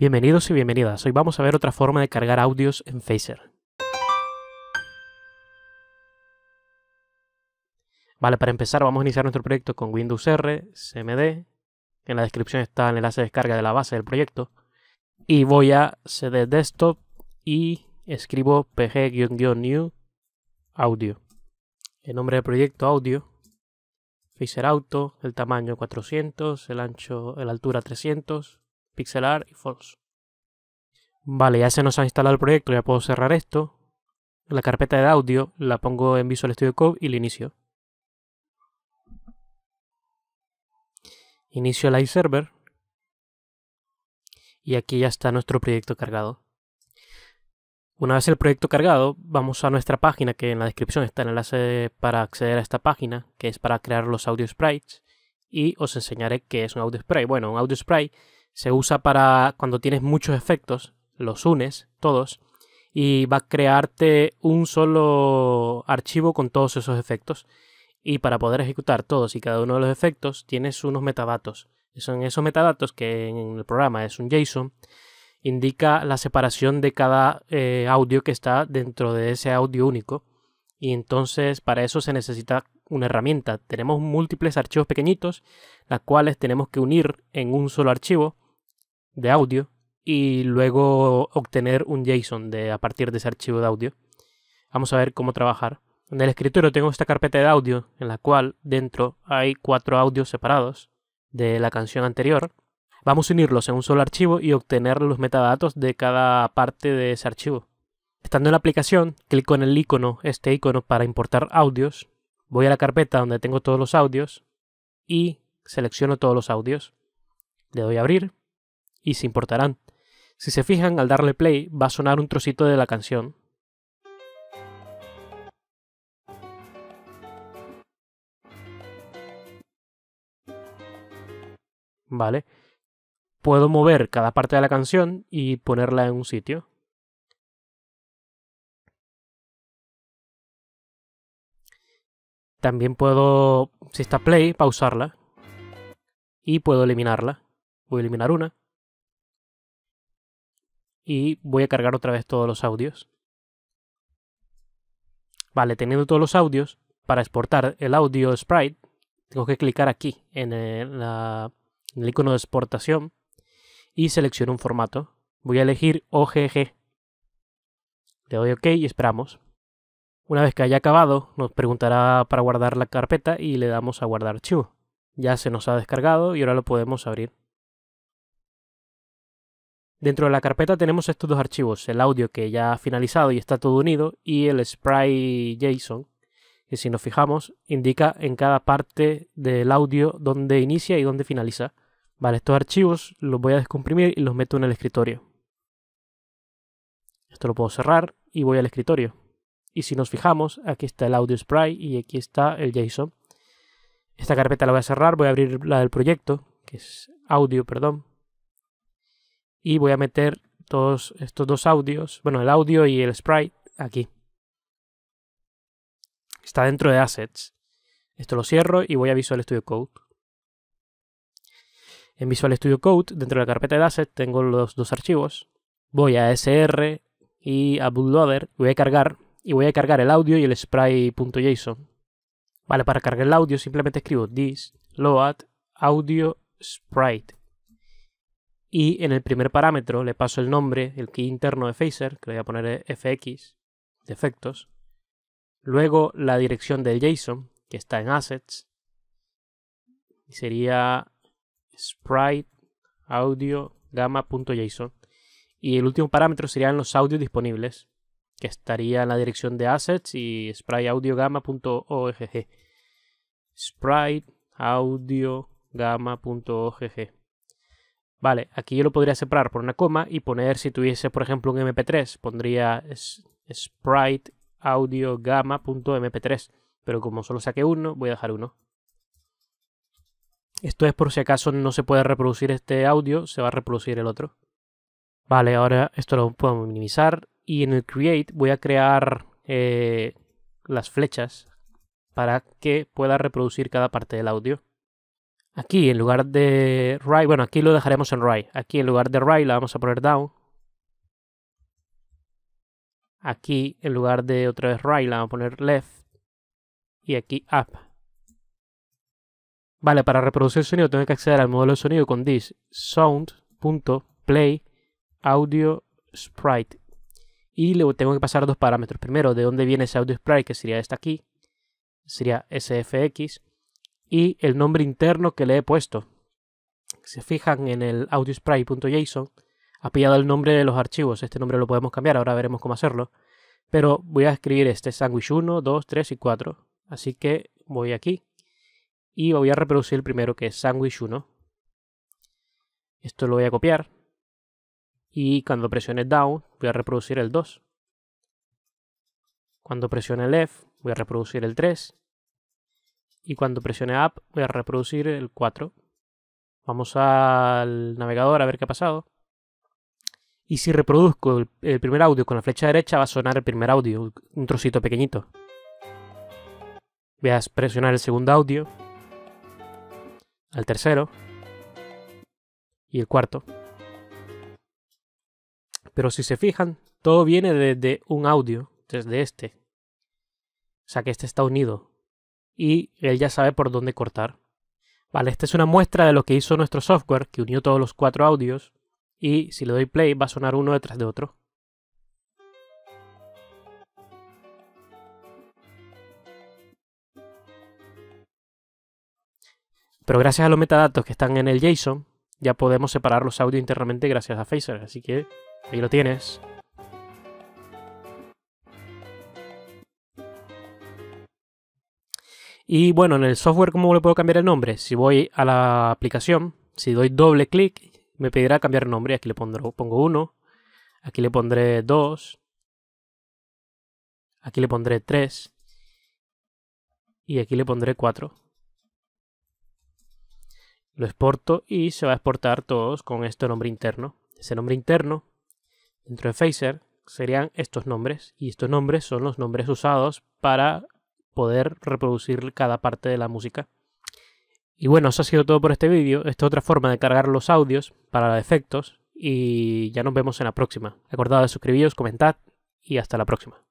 Bienvenidos y bienvenidas. Hoy vamos a ver otra forma de cargar audios en Phaser. Vale, para empezar vamos a iniciar nuestro proyecto con Windows R, CMD. En la descripción está el enlace de descarga de la base del proyecto. Y voy a CD Desktop y escribo pg-new audio. El nombre del proyecto audio. Phaser Auto, el tamaño 400, el ancho, la altura 300, pixelar y false. Vale, ya se nos ha instalado el proyecto, ya puedo cerrar esto. La carpeta de audio la pongo en Visual Studio Code y la inicio. Inicio Live Server. Y aquí ya está nuestro proyecto cargado. Una vez el proyecto cargado, vamos a nuestra página, que en la descripción está el enlace para acceder a esta página, que es para crear los audio sprites. Y os enseñaré qué es un audio sprite. Bueno, un audio sprite se usa para cuando tienes muchos efectos, los unes todos y va a crearte un solo archivo con todos esos efectos. Y para poder ejecutar todos y cada uno de los efectos tienes unos metadatos. Son esos metadatos que en el programa es un JSON, indica la separación de cada eh, audio que está dentro de ese audio único. Y entonces para eso se necesita una herramienta. Tenemos múltiples archivos pequeñitos, las cuales tenemos que unir en un solo archivo de audio y luego obtener un JSON de, a partir de ese archivo de audio. Vamos a ver cómo trabajar. En el escritorio tengo esta carpeta de audio en la cual dentro hay cuatro audios separados de la canción anterior. Vamos a unirlos en un solo archivo y obtener los metadatos de cada parte de ese archivo. Estando en la aplicación, clico en el icono, este icono para importar audios. Voy a la carpeta donde tengo todos los audios y selecciono todos los audios. Le doy a abrir y se importarán. Si se fijan, al darle play va a sonar un trocito de la canción. ¿Vale? Puedo mover cada parte de la canción y ponerla en un sitio. También puedo, si está play, pausarla. Y puedo eliminarla. Voy a eliminar una y voy a cargar otra vez todos los audios. Vale, teniendo todos los audios, para exportar el audio sprite, tengo que clicar aquí en el, icono de exportación y selecciono un formato. Voy a elegir OGG. Le doy OK y esperamos. Una vez que haya acabado, nos preguntará para guardar la carpeta y le damos a guardar archivo. Ya se nos ha descargado y ahora lo podemos abrir. Dentro de la carpeta tenemos estos dos archivos, el audio que ya ha finalizado y está todo unido, y el Sprite JSON, que si nos fijamos indica en cada parte del audio dónde inicia y dónde finaliza. Vale, estos archivos los voy a descomprimir y los meto en el escritorio. Esto lo puedo cerrar y voy al escritorio. Y si nos fijamos, aquí está el audio Sprite y aquí está el JSON. Esta carpeta la voy a cerrar, voy a abrir la del proyecto, que es audio, perdón y voy a meter todos estos dos audios, bueno, el audio y el sprite aquí. Está dentro de assets. Esto lo cierro y voy a Visual Studio Code. En Visual Studio Code, dentro de la carpeta de assets, tengo los dos archivos. Voy a SR y a bootloader, voy a cargar y voy a cargar el audio y el sprite.json. Vale, para cargar el audio simplemente escribo this load audio sprite y en el primer parámetro le paso el nombre, el key interno de Phaser, que le voy a poner fx, de efectos, luego la dirección del JSON, que está en assets, y sería sprite audio gamma.json, y el último parámetro serían los audios disponibles, que estaría en la dirección de assets y sprite audio Sprite audio Vale, aquí yo lo podría separar por una coma y poner, si tuviese, por ejemplo, un MP3, pondría sprite audio gamma.mp3. Pero como solo saqué uno, voy a dejar uno. Esto es por si acaso no se puede reproducir este audio, se va a reproducir el otro. Vale, ahora esto lo puedo minimizar. Y en el create voy a crear eh, las flechas para que pueda reproducir cada parte del audio. Aquí en lugar de right, bueno, aquí lo dejaremos en right. Aquí en lugar de right la vamos a poner down. Aquí en lugar de otra vez right la vamos a poner left. Y aquí up. Vale, para reproducir el sonido tengo que acceder al módulo de sonido con this sound.play audio sprite. Y le tengo que pasar dos parámetros. Primero, de dónde viene ese audio sprite, que sería esta aquí. Sería SFX y el nombre interno que le he puesto. Se fijan en el audiospray.json, ha pillado el nombre de los archivos. Este nombre lo podemos cambiar, ahora veremos cómo hacerlo. Pero voy a escribir este sandwich 1, 2, 3 y 4. Así que voy aquí y voy a reproducir el primero que es sandwich 1. Esto lo voy a copiar y cuando presione down voy a reproducir el 2. Cuando presione left voy a reproducir el 3 y cuando presione App voy a reproducir el 4. Vamos al navegador a ver qué ha pasado. Y si reproduzco el, primer audio con la flecha derecha va a sonar el primer audio, un trocito pequeñito. Voy a presionar el segundo audio, al tercero y el cuarto. Pero si se fijan, todo viene desde un audio, desde este. O sea que este está unido, y él ya sabe por dónde cortar. Vale, esta es una muestra de lo que hizo nuestro software, que unió todos los cuatro audios, y si le doy play va a sonar uno detrás de otro. Pero gracias a los metadatos que están en el JSON, ya podemos separar los audios internamente gracias a Phaser, así que ahí lo tienes. Y bueno, en el software, ¿cómo le puedo cambiar el nombre? Si voy a la aplicación, si doy doble clic, me pedirá cambiar nombre. Aquí le pondré, pongo 1, aquí le pondré 2, aquí le pondré 3 y aquí le pondré 4. Lo exporto y se va a exportar todos con este nombre interno. Ese nombre interno dentro de Phaser serían estos nombres y estos nombres son los nombres usados para poder reproducir cada parte de la música. Y bueno, eso ha sido todo por este vídeo. Esta es otra forma de cargar los audios para efectos y ya nos vemos en la próxima. Recordad de suscribiros, comentad y hasta la próxima.